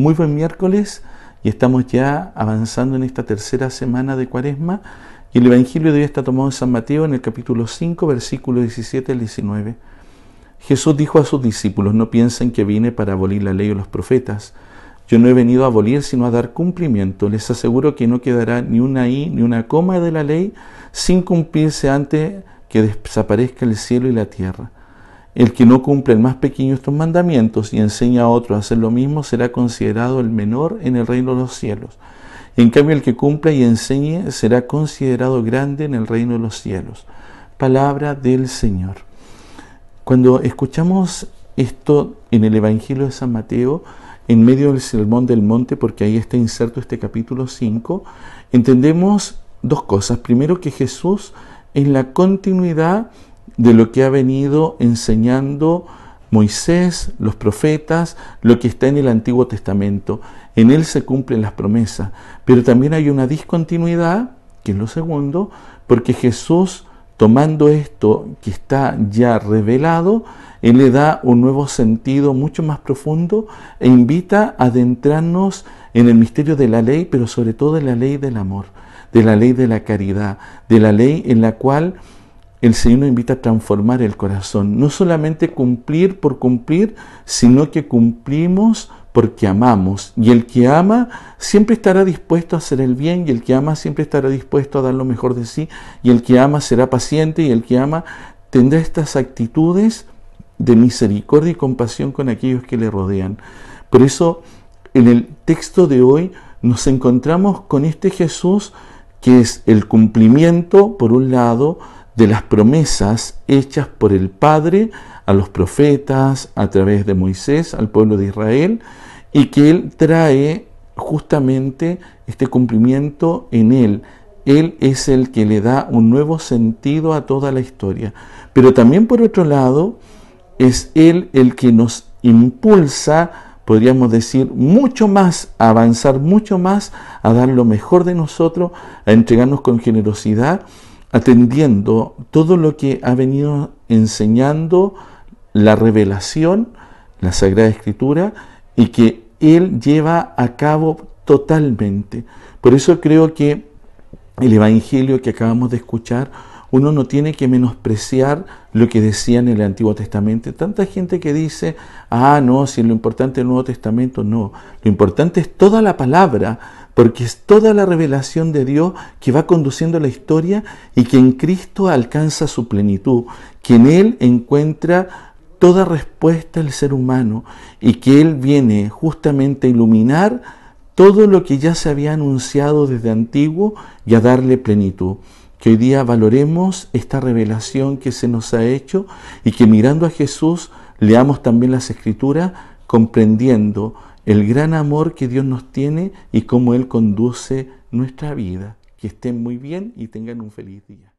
Muy buen miércoles y estamos ya avanzando en esta tercera semana de Cuaresma y el Evangelio de hoy está tomado en San Mateo en el capítulo 5, versículo 17 al 19. Jesús dijo a sus discípulos, no piensen que vine para abolir la ley o los profetas. Yo no he venido a abolir, sino a dar cumplimiento. Les aseguro que no quedará ni una i ni una coma de la ley sin cumplirse antes que desaparezca el cielo y la tierra. El que no cumple el más pequeño estos mandamientos y enseña a otros a hacer lo mismo será considerado el menor en el reino de los cielos. En cambio, el que cumpla y enseñe será considerado grande en el reino de los cielos. Palabra del Señor. Cuando escuchamos esto en el Evangelio de San Mateo, en medio del Sermón del Monte, porque ahí está inserto este capítulo 5, entendemos dos cosas. Primero, que Jesús en la continuidad de lo que ha venido enseñando Moisés, los profetas, lo que está en el Antiguo Testamento. En él se cumplen las promesas, pero también hay una discontinuidad, que es lo segundo, porque Jesús, tomando esto que está ya revelado, él le da un nuevo sentido mucho más profundo e invita a adentrarnos en el misterio de la ley, pero sobre todo en la ley del amor, de la ley de la caridad, de la ley en la cual el Señor nos invita a transformar el corazón, no solamente cumplir por cumplir, sino que cumplimos porque amamos. Y el que ama siempre estará dispuesto a hacer el bien, y el que ama siempre estará dispuesto a dar lo mejor de sí, y el que ama será paciente, y el que ama tendrá estas actitudes de misericordia y compasión con aquellos que le rodean. Por eso, en el texto de hoy nos encontramos con este Jesús que es el cumplimiento, por un lado, de las promesas hechas por el Padre a los profetas a través de Moisés, al pueblo de Israel, y que Él trae justamente este cumplimiento en Él. Él es el que le da un nuevo sentido a toda la historia. Pero también por otro lado, es Él el que nos impulsa, podríamos decir, mucho más, a avanzar mucho más, a dar lo mejor de nosotros, a entregarnos con generosidad atendiendo todo lo que ha venido enseñando la revelación, la Sagrada Escritura, y que Él lleva a cabo totalmente. Por eso creo que el Evangelio que acabamos de escuchar uno no tiene que menospreciar lo que decían en el Antiguo Testamento. Tanta gente que dice, ah, no, si lo importante es el Nuevo Testamento, no. Lo importante es toda la palabra, porque es toda la revelación de Dios que va conduciendo la historia y que en Cristo alcanza su plenitud, que en Él encuentra toda respuesta el ser humano y que Él viene justamente a iluminar todo lo que ya se había anunciado desde antiguo y a darle plenitud que hoy día valoremos esta revelación que se nos ha hecho y que mirando a Jesús leamos también las escrituras comprendiendo el gran amor que Dios nos tiene y cómo Él conduce nuestra vida. Que estén muy bien y tengan un feliz día.